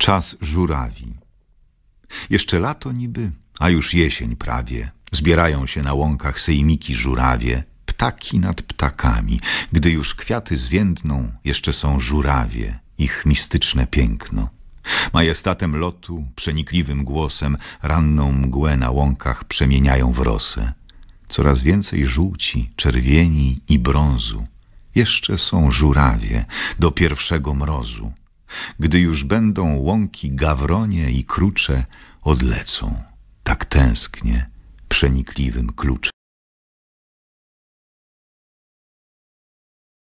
Czas żurawi. Jeszcze lato niby, a już jesień prawie. Zbierają się na łąkach sejmiki żurawie, ptaki nad ptakami. Gdy już kwiaty zwiędną, jeszcze są żurawie, ich mistyczne piękno. Majestatem lotu, przenikliwym głosem, ranną mgłę na łąkach przemieniają w rosę. Coraz więcej żółci, czerwieni i brązu. Jeszcze są żurawie do pierwszego mrozu. Gdy już będą łąki, gawronie i krucze, odlecą. Tak tęsknie, przenikliwym kluczem.